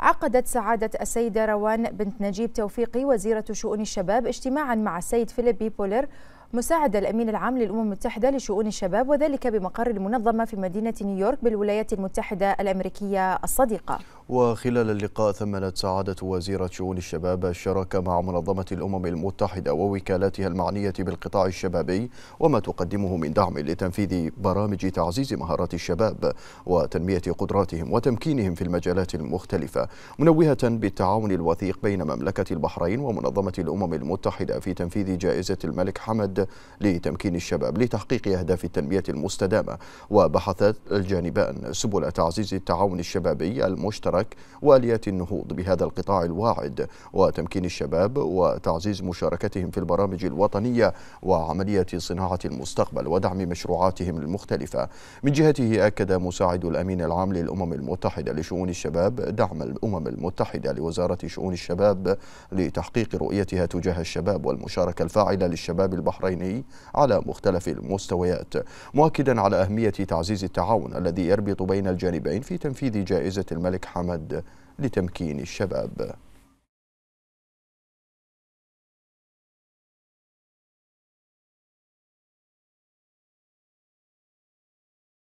عقدت سعادة السيدة روان بنت نجيب توفيقي وزيرة شؤون الشباب اجتماعا مع السيد فيليب بي بولر مساعد الأمين العام للأمم المتحدة لشؤون الشباب وذلك بمقر المنظمة في مدينة نيويورك بالولايات المتحدة الأمريكية الصديقة وخلال اللقاء ثمنت سعادة وزيرة شؤون الشباب الشراكة مع منظمة الأمم المتحدة ووكالاتها المعنية بالقطاع الشبابي وما تقدمه من دعم لتنفيذ برامج تعزيز مهارات الشباب وتنمية قدراتهم وتمكينهم في المجالات المختلفة منوهة بالتعاون الوثيق بين مملكة البحرين ومنظمة الأمم المتحدة في تنفيذ جائزة الملك حمد لتمكين الشباب لتحقيق أهداف التنمية المستدامة وبحثت الجانبان سبل تعزيز التعاون الشبابي المشترك الحراك واليات النهوض بهذا القطاع الواعد وتمكين الشباب وتعزيز مشاركتهم في البرامج الوطنيه وعمليه صناعه المستقبل ودعم مشروعاتهم المختلفه. من جهته اكد مساعد الامين العام للامم المتحده لشؤون الشباب دعم الامم المتحده لوزاره شؤون الشباب لتحقيق رؤيتها تجاه الشباب والمشاركه الفاعله للشباب البحريني على مختلف المستويات مؤكدا على اهميه تعزيز التعاون الذي يربط بين الجانبين في تنفيذ جائزه الملك حمد معتمد لتمكين الشباب